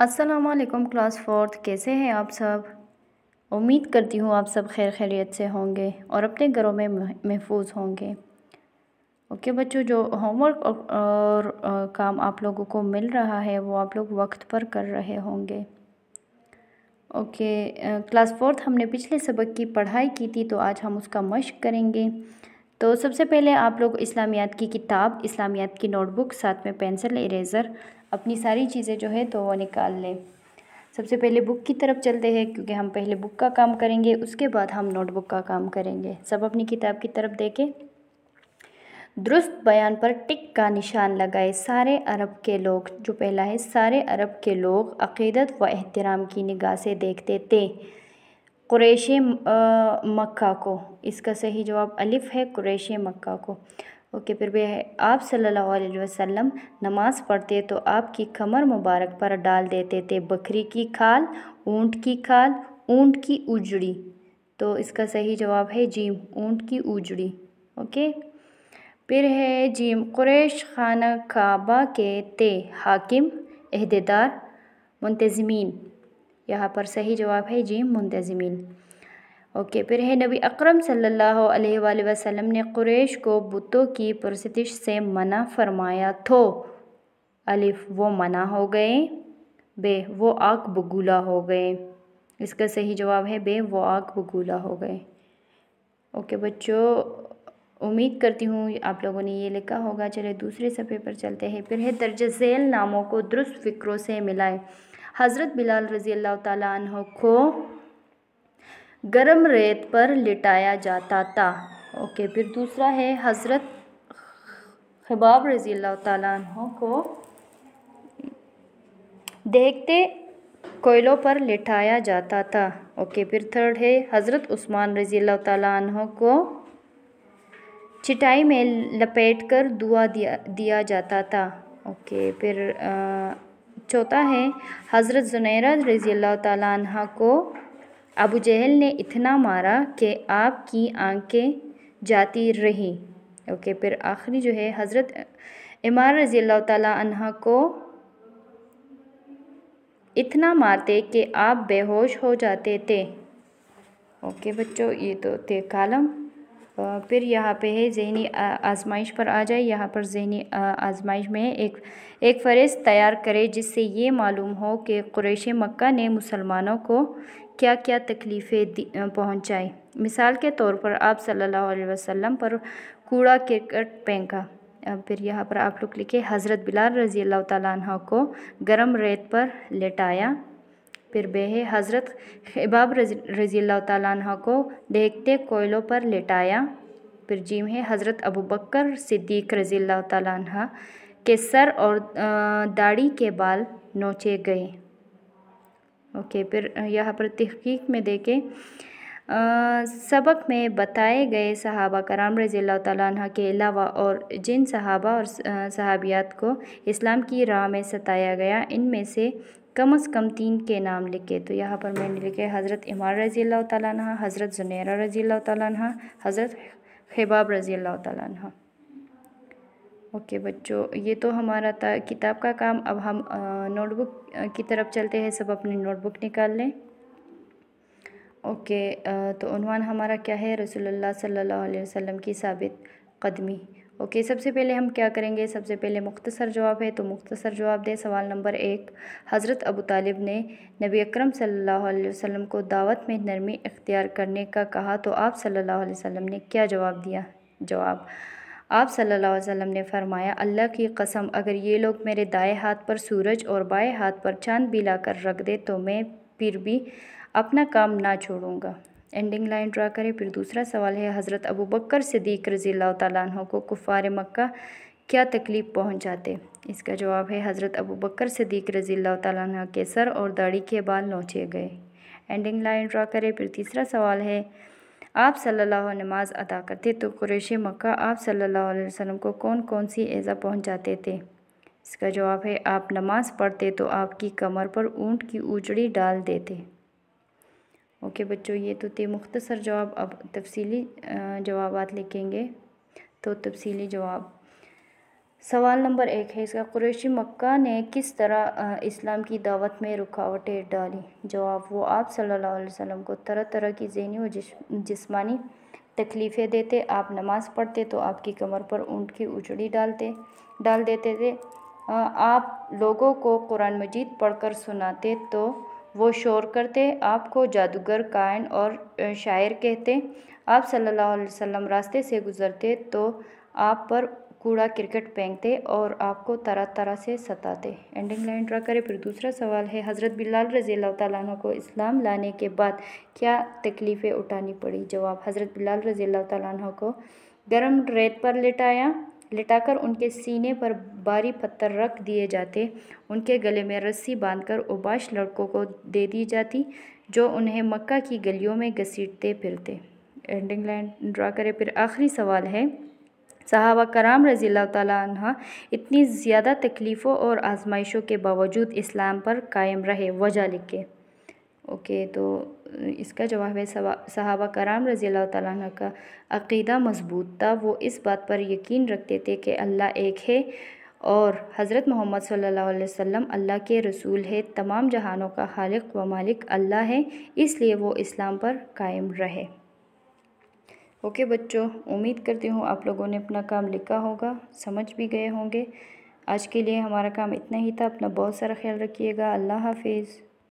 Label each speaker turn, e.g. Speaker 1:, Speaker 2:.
Speaker 1: असलकम class fourth कैसे हैं आप सब उम्मीद करती हूँ आप सब खैर खैरियत से होंगे और अपने घरों में महफूज होंगे ओके बच्चों जो होमवर्क और, और, काम आप लोगों को मिल रहा है वो आप लोग वक्त पर कर रहे होंगे ओके क्लास फोर्थ हमने पिछले सबक की पढ़ाई की थी तो आज हम उसका मश्क करेंगे तो सबसे पहले आप लोग इस्लामियात की किताब इस्लामियात की नोटबुक साथ में पेंसिल इरेज़र अपनी सारी चीज़ें जो है तो वो निकाल लें सबसे पहले बुक की तरफ चलते हैं क्योंकि हम पहले बुक का काम करेंगे उसके बाद हम नोटबुक का काम करेंगे सब अपनी किताब की तरफ देखें दुरुस्त बयान पर टिक का निशान लगाए सारे अरब के लोग जो पहला है सारे अरब के लोग अकीदत व एहतराम की निगाह से देखते थे कुरेश मक्का को इसका सही जवाब अलिफ़ है कुरेश मक्का को ओके फिर वे आप सल्लल्लाहु अलैहि वसल्लम नमाज़ पढ़ते तो आपकी कमर मुबारक पर डाल देते थे बकरी की खाल ऊंट की खाल ऊंट की उजड़ी तो इसका सही जवाब है जीम ऊंट की उजड़ी ओके फिर है जीम क्रैश खाना काबा के ते हाकिम अहदेदार मुंतज़मीन यहाँ पर सही जवाब है जीम मुंतज़मीन ओके फिर है नबी अकरम सल्लल्लाहु अलैहि वसल्लम ने क्रैश को बुतों की प्रस्तश से मना फरमाया तो अलिफ वो मना हो गए बे वो आग बगूला हो गए इसका सही जवाब है बे वो आग बगूला हो गए ओके बच्चों उम्मीद करती हूँ आप लोगों ने ये लिखा होगा चले दूसरे सफ़े पर चलते हैं फिर है दर्ज झेल नामों को दुरुस्त फ़िक्रों से मिलाए हज़रत बिलाल रज़ी अल्लाह तु को गर्म रेत पर लिटाया जाता था ओके फिर दूसरा है हज़रत खबाब रज़ी तु को देखते कोयलों पर लिटाया जाता था ओके फिर थर्ड है हज़रत उस्मान रजील तु को चिटाई में लपेट कर दुआ दिया दिया जाता था ओके फिर चौथा है हज़रत जुनैरा रज़ी अल्लाह को अबू जहल ने इतना मारा कि आपकी आंखें जाती रहीं ओके फिर आखिरी जो है हज़रत इमार रज़ी अल्लाह तह को इतना मारते कि आप बेहोश हो जाते थे ओके बच्चों ये तो थे कालम फिर यहाँ पे है जहनी आजमाइश पर आ जाए यहाँ पर जहनी आजमाइश में एक एक फहरिस्त तैयार करे जिससे ये मालूम हो कि कुरैश मक्का ने मुसलमानों को क्या क्या तकलीफ़ें पहुंचाई मिसाल के तौर पर आप सल्लल्लाहु अलैहि वसल्लम पर कूड़ा करकट फेंका फिर यहाँ पर आप लोग लिखे हज़रत बिलाल रज़ी अल्लाह तह को गर्म रेत पर लेटाया फिर बेहे हज़रत खबाब रज़ी अल्लाह तह को देखते कोयलों पर लेटाया फिर जीम है हज़रत अबू बकर सिद्दीक रज़ी अल्लाह तह के सर और दाढ़ी के बाल नोचे गए ओके फिर यहाँ पर तहकीक में देखें आ, सबक में बताए गए सहाबा कराम रज़ी तह के अलावा और जिन सहाबा और सहाबियात को इस्लाम की राह में सताया गया इनमें से कम अज़ कम तीन के नाम लिखे तो यहाँ पर मैंने लिखे हज़रत इमार रज़ी तह हज़रत जुनेरा रज़ी तह हज़रत खबाब रज़ी तह ओके बच्चों ये तो हमारा था किताब का काम अब हम नोटबुक की तरफ चलते हैं सब अपनी नोटबुक निकाल लें ओके तो उनवान हमारा क्या है रसोल्ला सल्ला वसम की साबित कदमी ओके सबसे पहले हम क्या करेंगे सबसे पहले मुख्तसर जवाब है तो मुख्तसर जवाब दें सवाल नंबर एक हज़रत अबू तालिब ने नबी अकरम सल्लल्लाहु अलैहि वसल्लम को दावत में नरमी इख्तियार करने का कहा तो आप सल्लल्लाहु अलैहि वसल्लम ने क्या जवाब दिया जवाब आप सल्लल्लाहु अलैहि वसल्लम ने फरमाया अल्लाह की कसम अगर ये लोग मेरे दाएं हाथ पर सूरज और बाएं हाथ पर चांद भी ला कर रख दे तो मैं फिर भी अपना काम ना छोड़ूंगा एंडिंग लाइन ड्रा करें फिर दूसरा सवाल है हज़रत अबू बकर सिद्दीक रज़ी तु को कुफ़ार मक्का क्या तकलीफ़ पहुँचाते इसका जवाब है हज़रत अबू बकर सिद्दीक रज़ी तु के सर और दाढ़ी के बाल नोचे गए एंडिंग लाइन ड्रा करें फिर तीसरा सवाल है आप सल्लल्लाहु नमाज अदा करते तो कुरेश मक्का आप सल्लल्लाहु अलैहि वसल्लम को कौन कौन सी एज़ा पहुंचाते थे इसका जवाब है आप नमाज पढ़ते तो आपकी कमर पर ऊँट की उजड़ी डाल देते ओके बच्चों ये तो थे मुख्तसर जवाब अब तफसीली जवाब लिखेंगे तो तफसली जवाब सवाल नंबर एक है इसका कुरेशी मक्का ने किस तरह इस्लाम की दावत में रुकावटें डाली जवाब वो आप सल्लल्लाहु अलैहि वसल्लम को तरह तरह की जहनी और जिसमानी तकलीफ़ें देते आप नमाज़ पढ़ते तो आपकी कमर पर ऊँट की उचड़ी डालते डाल देते थे आप लोगों को कुरान मजीद पढ़कर सुनाते तो वो शोर करते आपको जादूगर कायन और शायर कहते आप सल्लल्लाहु अलैहि वसल्लम रास्ते से गुज़रते तो आप पर कूड़ा क्रिकेट फेंकते और आपको तरह तरह से सताते एंडिंग लाइन ड्रा करें फिर दूसरा सवाल है हज़रत बिलाल रज़ी तैन को इस्लाम लाने के बाद क्या तकलीफ़ें उठानी पड़ी जवाब हज़रत बिलाल रज़ी तैन को गर्म रेत पर लिटाया लिटाकर उनके सीने पर भारी पत्थर रख दिए जाते उनके गले में रस्सी बांधकर उबाश लड़कों को दे दी जाती जो उन्हें मक्का की गलियों में घसीटते फिरते एंडिंग लाइन ड्रा करें फिर आखिरी सवाल है सहाबा कराम रज़ी तह इतनी ज़्यादा तकलीफ़ों और आजमाइशों के बावजूद इस्लाम पर कायम रहे वजह लिखे ओके तो इसका जवाब है सहाबा कराम रज़ी तह का अकीदा मजबूत था वो इस बात पर यकीन रखते थे कि अल्लाह एक है और हज़रत मोहम्मद सल्लल्लाहु अलैहि वसल्लम अल्लाह के रसूल है तमाम जहानों का खालिक व मालिक अल्लाह है इसलिए वो इस्लाम पर कायम रहे ओके बच्चों उम्मीद करती हूँ आप लोगों ने अपना काम लिखा होगा समझ भी गए होंगे आज के लिए हमारा काम इतना ही था अपना बहुत सारा ख्याल रखिएगा अल्लाह हाफिज़